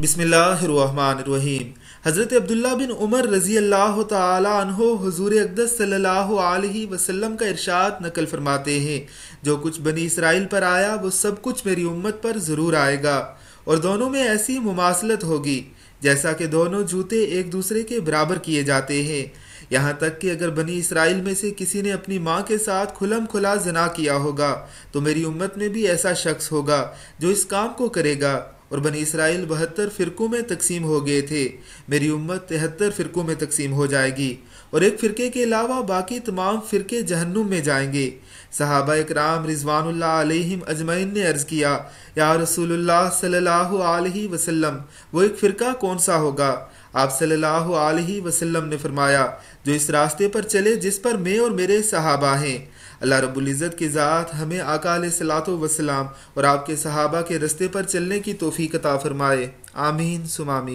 बिसमीम हज़रत अब्दुल्ला बिन उमर रज़ी अल्लाह तहो हजूर अकदस वसल्लम का इरशाद नकल फरमाते हैं जो कुछ बनी इसराइल पर आया वो सब कुछ मेरी उम्मत पर ज़रूर आएगा और दोनों में ऐसी मुमासलत होगी जैसा कि दोनों जूते एक दूसरे के बराबर किए जाते हैं यहाँ तक कि अगर बनी इसराइल में से किसी ने अपनी माँ के साथ खुलम खुला जना किया होगा तो मेरी उम्मत में भी ऐसा शख्स होगा जो इस काम को करेगा और बनी इसराइल बहत्तर फ़िरकों में तकसीम हो गए थे मेरी उम्मत तिहत्तर फ़िरकों में तकसीम हो जाएगी और एक फ़िरके के अलावा बाकी तमाम फ़िरके जहन्नुम में जाएंगे सहाबा इकराम रिजवानुल्लाह अजमैन ने अर्ज़ किया या रसूलुल्लाह सल्लल्लाहु अलैहि वसल्लम वो एक फ़िरका कौन सा होगा आप सल्लल्लाहु अलैहि वसल्लम ने फरमाया जो इस रास्ते पर चले जिस पर मैं और मेरे सहाबा हैं अल्लाह रबुल्ज़त की ज़ात हमें आका सलात वसलाम और आपके सहाबा के रस्ते पर चलने की तोफ़ी कता फ़रमाए आमीन सुमामी